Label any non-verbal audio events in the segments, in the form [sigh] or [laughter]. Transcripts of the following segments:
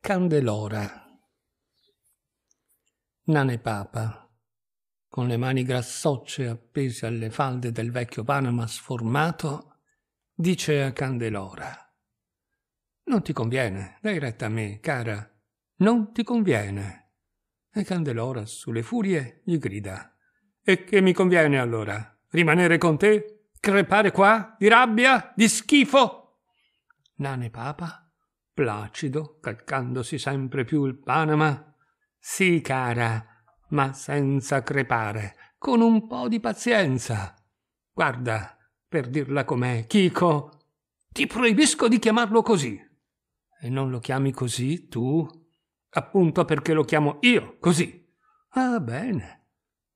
Candelora. Nane Papa, con le mani grassocce appese alle falde del vecchio Panama sformato, dice a Candelora: Non ti conviene, dai retta a me, cara, non ti conviene. E Candelora, sulle furie, gli grida: E che mi conviene allora? Rimanere con te? Crepare qua? Di rabbia? Di schifo? Nane Papa placido calcandosi sempre più il panama sì cara ma senza crepare con un po di pazienza guarda per dirla com'è chico ti proibisco di chiamarlo così e non lo chiami così tu appunto perché lo chiamo io così ah bene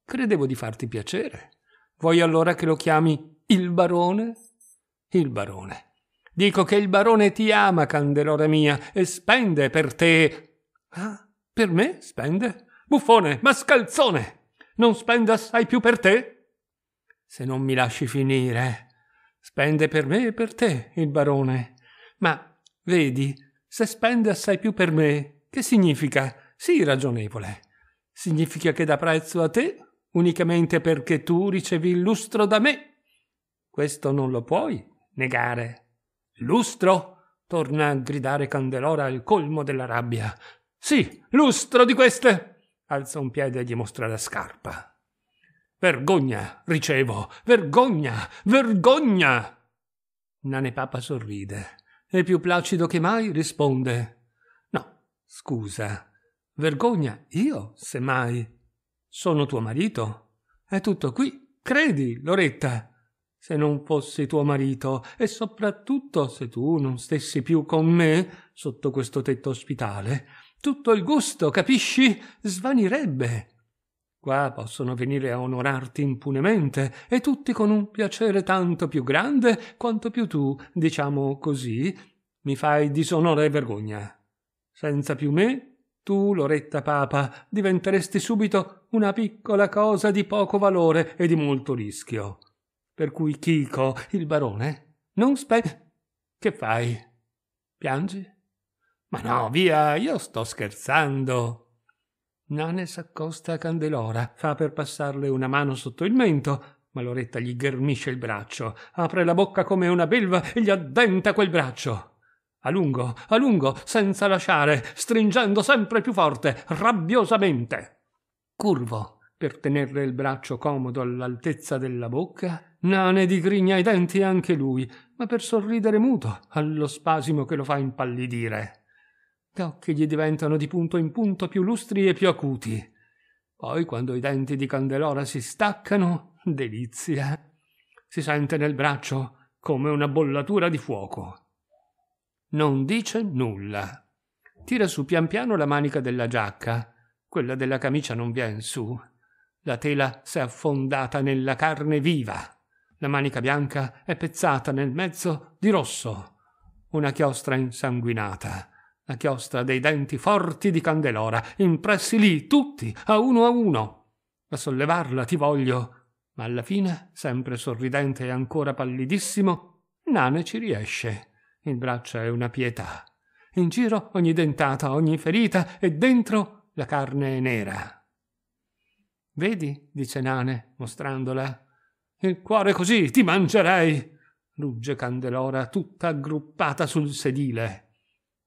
credevo di farti piacere vuoi allora che lo chiami il barone il barone Dico che il barone ti ama, candelora mia, e spende per te. Ah, per me spende? Buffone, mascalzone! Non spende assai più per te? Se non mi lasci finire. Spende per me e per te, il barone. Ma, vedi, se spende assai più per me, che significa? Sì, ragionevole. Significa che dà prezzo a te unicamente perché tu ricevi il lustro da me. Questo non lo puoi negare. Lustro? torna a gridare Candelora al colmo della rabbia. Sì, lustro di queste! alza un piede e gli mostra la scarpa. Vergogna, ricevo, vergogna, vergogna! Nane Papa sorride e più placido che mai risponde. No, scusa, vergogna io, se mai. Sono tuo marito. È tutto qui, credi, Loretta se non fossi tuo marito e soprattutto se tu non stessi più con me sotto questo tetto ospitale. Tutto il gusto, capisci? Svanirebbe. Qua possono venire a onorarti impunemente, e tutti con un piacere tanto più grande quanto più tu, diciamo così, mi fai disonore e vergogna. Senza più me, tu, Loretta Papa, diventeresti subito una piccola cosa di poco valore e di molto rischio per cui Chico, il barone, non spe... Che fai? Piangi? Ma no, via, io sto scherzando. Nane s'accosta a Candelora, fa per passarle una mano sotto il mento, ma Loretta gli ghermisce il braccio, apre la bocca come una belva e gli addenta quel braccio. A lungo, a lungo, senza lasciare, stringendo sempre più forte, rabbiosamente. Curvo, per tenerle il braccio comodo all'altezza della bocca, nane digrigna i denti anche lui, ma per sorridere muto allo spasimo che lo fa impallidire. Gli occhi gli diventano di punto in punto più lustri e più acuti. Poi, quando i denti di Candelora si staccano, delizia, si sente nel braccio come una bollatura di fuoco. Non dice nulla. Tira su pian piano la manica della giacca. Quella della camicia non vien su la tela s'è affondata nella carne viva. La manica bianca è pezzata nel mezzo di rosso. Una chiostra insanguinata. La chiostra dei denti forti di Candelora, impressi lì, tutti, a uno a uno. A sollevarla ti voglio. Ma alla fine, sempre sorridente e ancora pallidissimo, Nane ci riesce. Il braccio è una pietà. In giro ogni dentata, ogni ferita, e dentro la carne è nera. Vedi, dice Nane, mostrandola. Il cuore così ti mangerei, rugge Candelora, tutta aggruppata sul sedile.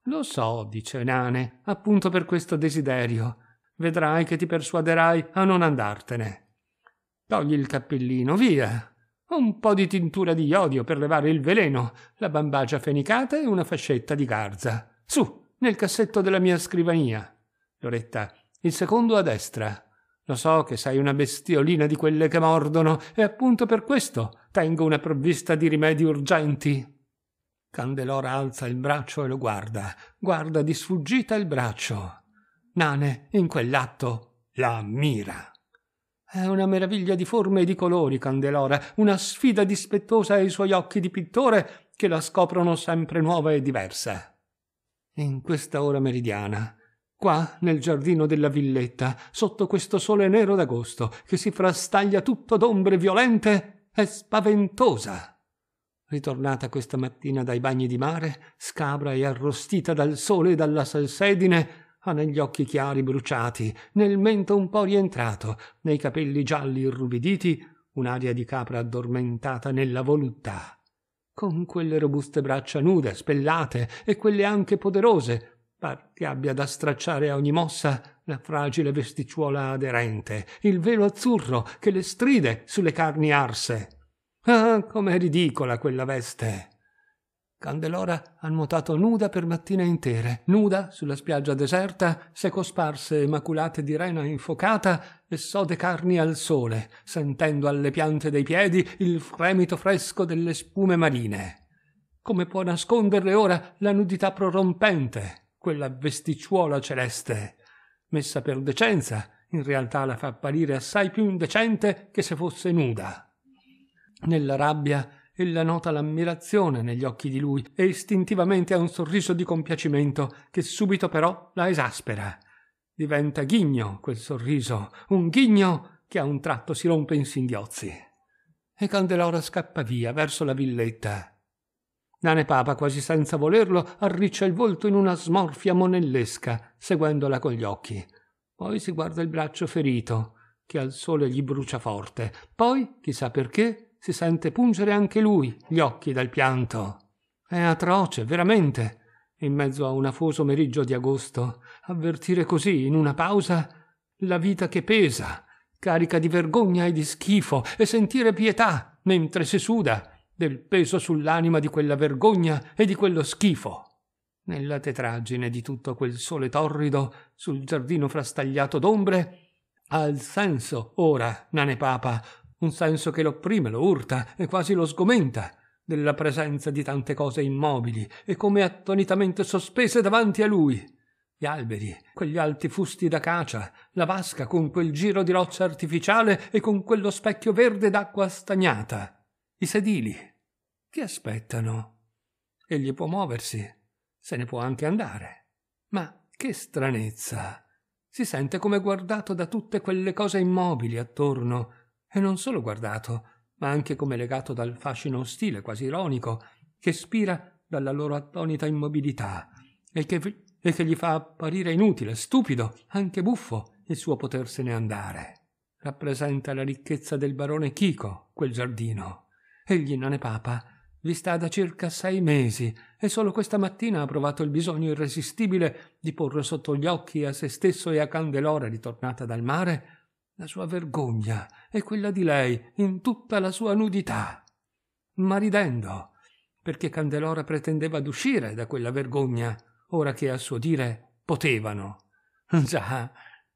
Lo so, dice Nane, appunto per questo desiderio. Vedrai che ti persuaderai a non andartene. Togli il cappellino, via. Un po' di tintura di iodio per levare il veleno, la bambagia fenicata e una fascetta di garza. Su, nel cassetto della mia scrivania. Loretta, il secondo a destra. Lo so che sei una bestiolina di quelle che mordono, e appunto per questo tengo una provvista di rimedi urgenti. Candelora alza il braccio e lo guarda, guarda di sfuggita il braccio. Nane, in quell'atto, la ammira. È una meraviglia di forme e di colori, Candelora, una sfida dispettosa ai suoi occhi di pittore che la scoprono sempre nuova e diversa. In questa ora meridiana, qua nel giardino della villetta, sotto questo sole nero d'agosto che si frastaglia tutto d'ombre violente e spaventosa. Ritornata questa mattina dai bagni di mare, scabra e arrostita dal sole e dalla salsedine, ha negli occhi chiari bruciati, nel mento un po' rientrato, nei capelli gialli irruviditi, un'aria di capra addormentata nella voluttà. Con quelle robuste braccia nude, spellate, e quelle anche poderose, par che abbia da stracciare a ogni mossa la fragile vesticciuola aderente, il velo azzurro che le stride sulle carni arse. Ah, com'è ridicola quella veste! Candelora ha nuotato nuda per mattine intere, nuda sulla spiaggia deserta, seco sparse maculate di rena infocata e sode carni al sole, sentendo alle piante dei piedi il fremito fresco delle spume marine. Come può nasconderle ora la nudità prorompente? quella vesticciuola celeste, messa per decenza, in realtà la fa apparire assai più indecente che se fosse nuda. Nella rabbia ella nota l'ammirazione negli occhi di lui e istintivamente ha un sorriso di compiacimento che subito però la esaspera. Diventa ghigno quel sorriso, un ghigno che a un tratto si rompe in singhiozzi. E Candelora scappa via verso la villetta. Nane Papa, quasi senza volerlo, arriccia il volto in una smorfia monellesca, seguendola con gli occhi. Poi si guarda il braccio ferito, che al sole gli brucia forte. Poi, chissà perché, si sente pungere anche lui gli occhi dal pianto. È atroce, veramente. In mezzo a un afoso meriggio di agosto, avvertire così, in una pausa, la vita che pesa, carica di vergogna e di schifo, e sentire pietà mentre si suda del peso sull'anima di quella vergogna e di quello schifo. Nella tetraggine di tutto quel sole torrido sul giardino frastagliato d'ombre, ha il senso ora, nane papa, un senso che l'opprime, lo urta e quasi lo sgomenta della presenza di tante cose immobili e come attonitamente sospese davanti a lui. Gli alberi, quegli alti fusti d'acacia, la vasca con quel giro di roccia artificiale e con quello specchio verde d'acqua stagnata. I sedili. che aspettano. Egli può muoversi, se ne può anche andare. Ma che stranezza! Si sente come guardato da tutte quelle cose immobili attorno, e non solo guardato, ma anche come legato dal fascino ostile, quasi ironico, che spira dalla loro attonita immobilità e che, e che gli fa apparire inutile, stupido, anche buffo il suo potersene andare. Rappresenta la ricchezza del barone Chico, quel giardino. Egli non è papa. Vi sta da circa sei mesi e solo questa mattina ha provato il bisogno irresistibile di porre sotto gli occhi a se stesso e a Candelora ritornata dal mare la sua vergogna e quella di lei in tutta la sua nudità. Ma ridendo, perché Candelora pretendeva d'uscire da quella vergogna, ora che a suo dire potevano. [laughs] Già,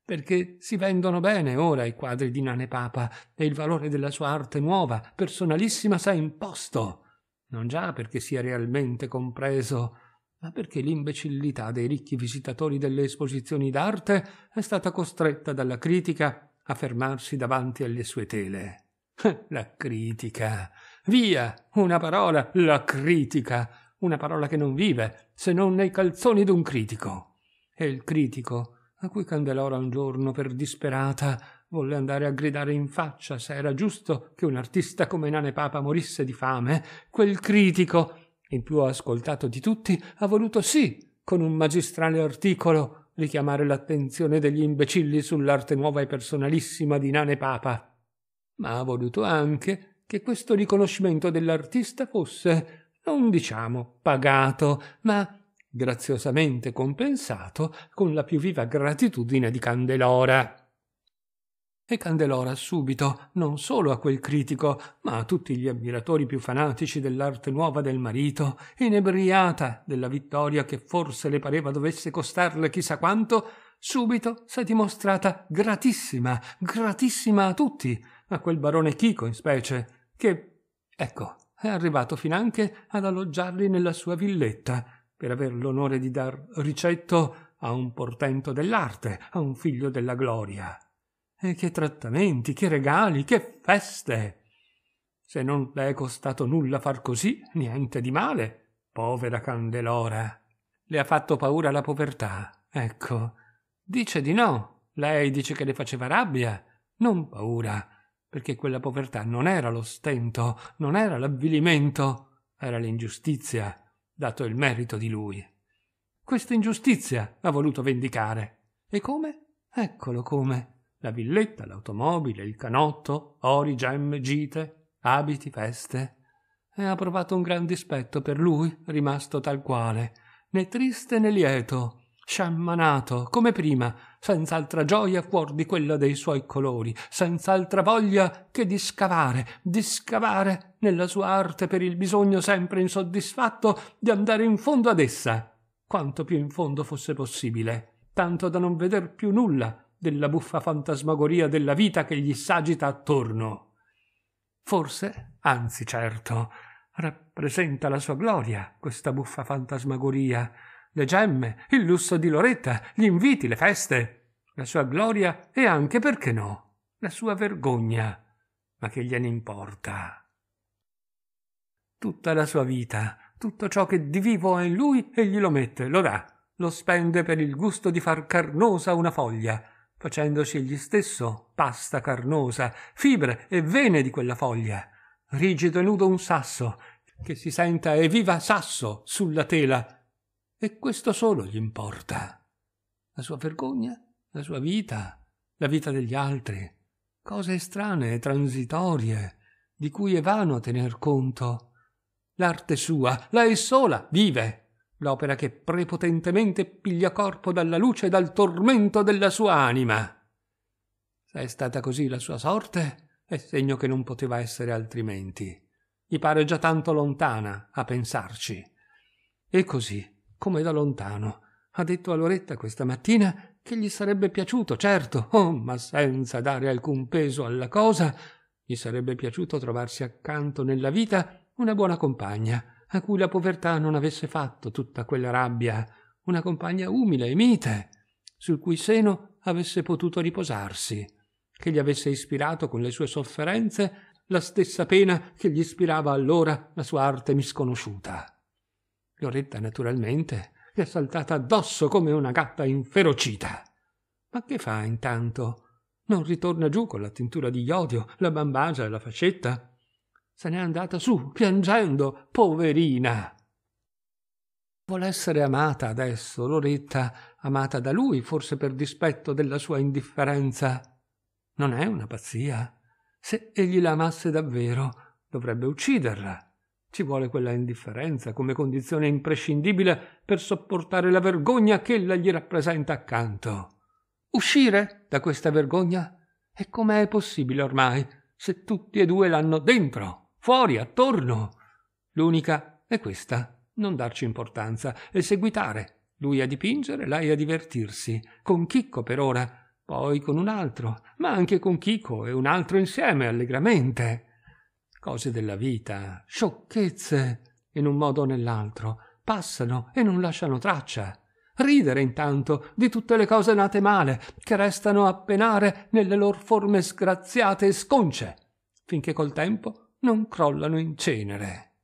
perché si vendono bene ora i quadri di Nane Papa e il valore della sua arte nuova, personalissima, sa imposto. Non già perché sia realmente compreso, ma perché l'imbecillità dei ricchi visitatori delle esposizioni d'arte è stata costretta dalla critica a fermarsi davanti alle sue tele. [laughs] La critica. Via, una parola, la critica. Una parola che non vive, se non nei calzoni d'un critico. E il critico a cui Candelora un giorno, per disperata, volle andare a gridare in faccia se era giusto che un artista come Nane Papa morisse di fame, quel critico, il più ascoltato di tutti, ha voluto sì, con un magistrale articolo, richiamare l'attenzione degli imbecilli sull'arte nuova e personalissima di Nane Papa. Ma ha voluto anche che questo riconoscimento dell'artista fosse, non diciamo pagato, ma graziosamente compensato con la più viva gratitudine di Candelora. E Candelora subito, non solo a quel critico, ma a tutti gli ammiratori più fanatici dell'arte nuova del marito, inebriata della vittoria che forse le pareva dovesse costarle chissà quanto, subito si è dimostrata gratissima, gratissima a tutti, a quel barone Chico in specie, che, ecco, è arrivato finanche ad alloggiarli nella sua villetta, per aver l'onore di dar ricetto a un portento dell'arte, a un figlio della gloria. E che trattamenti, che regali, che feste! Se non le è costato nulla far così, niente di male, povera Candelora. Le ha fatto paura la povertà, ecco. Dice di no, lei dice che le faceva rabbia, non paura, perché quella povertà non era lo stento, non era l'avvilimento, era l'ingiustizia, dato il merito di lui. Questa ingiustizia ha voluto vendicare. E come? Eccolo come. La villetta, l'automobile, il canotto, ori, gemme, gite, abiti, feste. E ha provato un gran dispetto per lui, rimasto tal quale, né triste né lieto, sciammanato come prima senz'altra gioia fuor di quella dei suoi colori senz'altra voglia che di scavare di scavare nella sua arte per il bisogno sempre insoddisfatto di andare in fondo ad essa quanto più in fondo fosse possibile tanto da non veder più nulla della buffa fantasmagoria della vita che gli s'agita attorno forse anzi certo rappresenta la sua gloria questa buffa fantasmagoria le gemme, il lusso di Loretta, gli inviti, le feste, la sua gloria e anche, perché no, la sua vergogna. Ma che gliene importa? Tutta la sua vita, tutto ciò che di vivo è in lui, egli lo mette, lo dà, lo spende per il gusto di far carnosa una foglia, facendosi egli stesso pasta carnosa, fibre e vene di quella foglia, rigido e nudo un sasso, che si senta e viva sasso sulla tela e questo solo gli importa. La sua vergogna, la sua vita, la vita degli altri, cose strane e transitorie, di cui è vano tener conto. L'arte sua, la è sola, vive, l'opera che prepotentemente piglia corpo dalla luce e dal tormento della sua anima. Se è stata così la sua sorte, è segno che non poteva essere altrimenti. Gli pare già tanto lontana a pensarci. E così, come da lontano. Ha detto a Loretta questa mattina che gli sarebbe piaciuto, certo, oh, ma senza dare alcun peso alla cosa, gli sarebbe piaciuto trovarsi accanto nella vita una buona compagna, a cui la povertà non avesse fatto tutta quella rabbia, una compagna umile e mite, sul cui seno avesse potuto riposarsi, che gli avesse ispirato con le sue sofferenze la stessa pena che gli ispirava allora la sua arte misconosciuta. Fioretta, naturalmente, gli è saltata addosso come una gatta inferocita. Ma che fa intanto? Non ritorna giù con la tintura di iodio, la bambagia e la fascetta? Se n'è andata su, piangendo, poverina! Vuole essere amata adesso, Loretta, amata da lui, forse per dispetto della sua indifferenza. Non è una pazzia. Se egli la amasse davvero, dovrebbe ucciderla ci vuole quella indifferenza come condizione imprescindibile per sopportare la vergogna che ella gli rappresenta accanto. Uscire da questa vergogna? E com'è possibile ormai, se tutti e due l'hanno dentro, fuori, attorno? L'unica è questa, non darci importanza e seguitare, lui a dipingere, lei a divertirsi, con Chicco per ora, poi con un altro, ma anche con Chico e un altro insieme, allegramente cose della vita, sciocchezze, in un modo o nell'altro, passano e non lasciano traccia. Ridere intanto di tutte le cose nate male, che restano a penare nelle loro forme sgraziate e sconce, finché col tempo non crollano in cenere.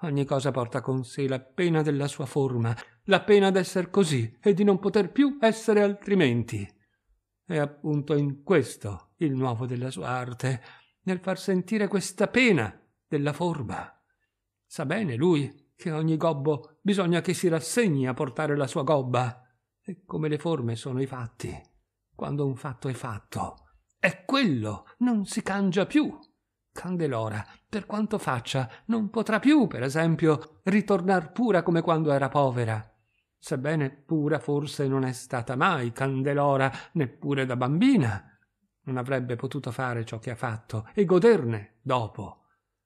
Ogni cosa porta con sé la pena della sua forma, la pena d'esser così e di non poter più essere altrimenti. È appunto in questo il nuovo della sua arte, nel far sentire questa pena della forba. Sa bene lui che ogni gobbo bisogna che si rassegni a portare la sua gobba. E come le forme sono i fatti. Quando un fatto è fatto, è quello, non si cangia più. Candelora, per quanto faccia, non potrà più, per esempio, ritornar pura come quando era povera. Sebbene pura forse non è stata mai Candelora, neppure da bambina non avrebbe potuto fare ciò che ha fatto e goderne dopo.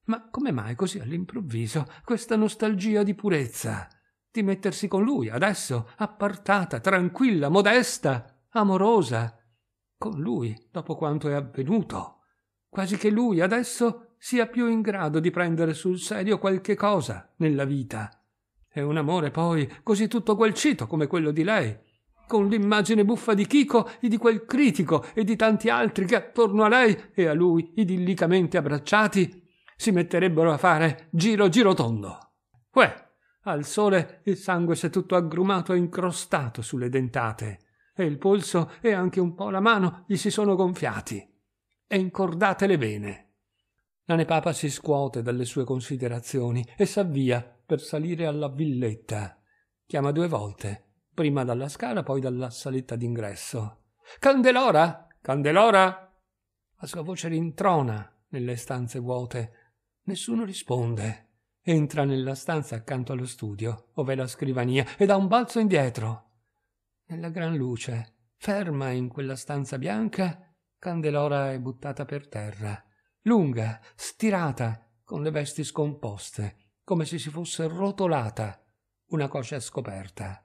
Ma come mai così all'improvviso questa nostalgia di purezza? Di mettersi con lui adesso, appartata, tranquilla, modesta, amorosa? Con lui, dopo quanto è avvenuto? Quasi che lui adesso sia più in grado di prendere sul serio qualche cosa nella vita. E un amore poi così tutto gualcito come quello di lei, con l'immagine buffa di Chico e di quel critico e di tanti altri che attorno a lei e a lui idillicamente abbracciati si metterebbero a fare giro giro tondo. Uè, al sole il sangue s'è tutto aggrumato e incrostato sulle dentate e il polso e anche un po' la mano gli si sono gonfiati e incordate le vene. La nepapa si scuote dalle sue considerazioni e s'avvia per salire alla villetta. Chiama due volte prima dalla scala, poi dalla saletta d'ingresso. Candelora! Candelora! La sua voce rintrona nelle stanze vuote. Nessuno risponde. Entra nella stanza accanto allo studio, ov'è la scrivania, e dà un balzo indietro. Nella gran luce, ferma in quella stanza bianca, Candelora è buttata per terra, lunga, stirata, con le vesti scomposte, come se si fosse rotolata, una coscia scoperta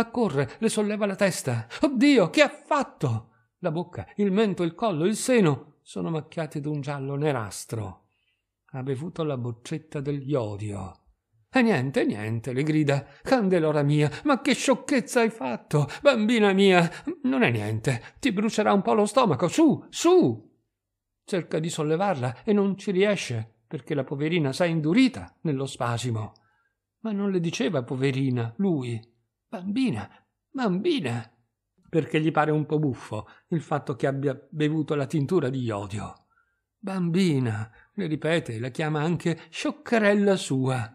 accorre, le solleva la testa. Oddio, che ha fatto? La bocca, il mento, il collo, il seno sono macchiati d'un giallo nerastro. Ha bevuto la boccetta del iodio. E niente, niente, le grida. Candelora mia, ma che sciocchezza hai fatto? Bambina mia, non è niente. Ti brucerà un po' lo stomaco. Su, su! Cerca di sollevarla e non ci riesce, perché la poverina s'è indurita nello spasimo. Ma non le diceva poverina, lui. Bambina, bambina! Perché gli pare un po' buffo il fatto che abbia bevuto la tintura di iodio. Bambina, le ripete, la chiama anche scioccherella sua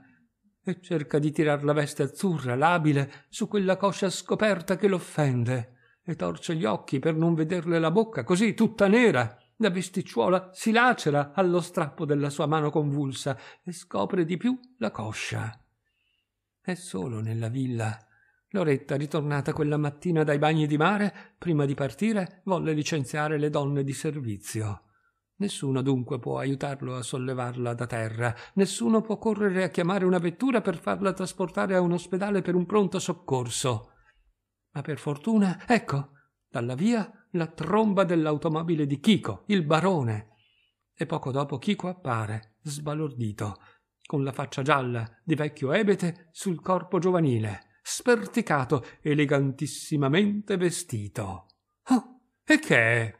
e cerca di tirar la veste azzurra, labile, su quella coscia scoperta che l'offende, e torce gli occhi per non vederle la bocca, così tutta nera. La vesticciuola si lacera allo strappo della sua mano convulsa e scopre di più la coscia. È solo nella villa Loretta, ritornata quella mattina dai bagni di mare, prima di partire, volle licenziare le donne di servizio. Nessuno dunque può aiutarlo a sollevarla da terra, nessuno può correre a chiamare una vettura per farla trasportare a un ospedale per un pronto soccorso. Ma per fortuna, ecco, dalla via la tromba dell'automobile di Chico, il barone. E poco dopo Chico appare, sbalordito, con la faccia gialla di vecchio ebete sul corpo giovanile sperticato, elegantissimamente vestito. Oh, e che è?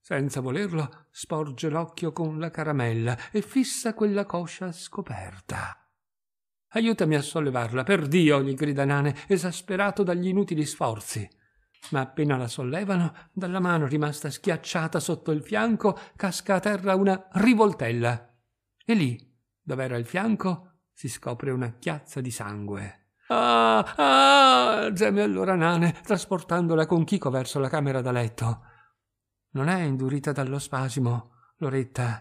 Senza volerlo, sporge l'occhio con la caramella e fissa quella coscia scoperta. Aiutami a sollevarla, perdio! gli grida Nane, esasperato dagli inutili sforzi. Ma appena la sollevano, dalla mano rimasta schiacciata sotto il fianco, casca a terra una rivoltella. E lì, dov'era il fianco, si scopre una chiazza di sangue. Ah, ah! geme allora Nane, trasportandola con Chico verso la camera da letto. Non è indurita dallo spasimo, Loretta,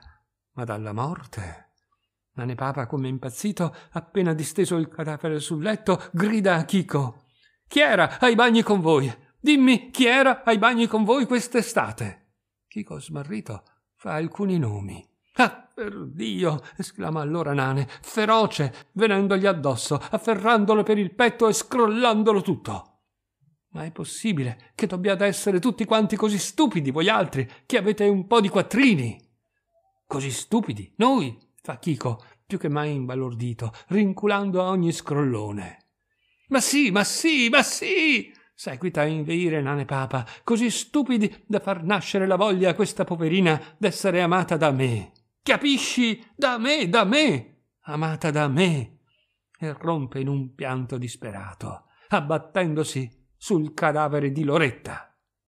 ma dalla morte. Nane Papa, come impazzito, appena disteso il cadavere sul letto, grida a Chico. Chi era ai bagni con voi? Dimmi chi era ai bagni con voi quest'estate. Chico, smarrito, fa alcuni nomi. Ah, per Dio! esclama allora Nane, feroce, venendogli addosso, afferrandolo per il petto e scrollandolo tutto. Ma è possibile che dobbiate essere tutti quanti così stupidi voi altri, che avete un po' di quattrini? Così stupidi, noi? fa Chico, più che mai imbalordito, rinculando a ogni scrollone. Ma sì, ma sì, ma sì! seguita a inveire Nane Papa, così stupidi da far nascere la voglia a questa poverina d'essere amata da me. Capisci? Da me, da me, amata da me. E rompe in un pianto disperato, abbattendosi sul cadavere di Loretta.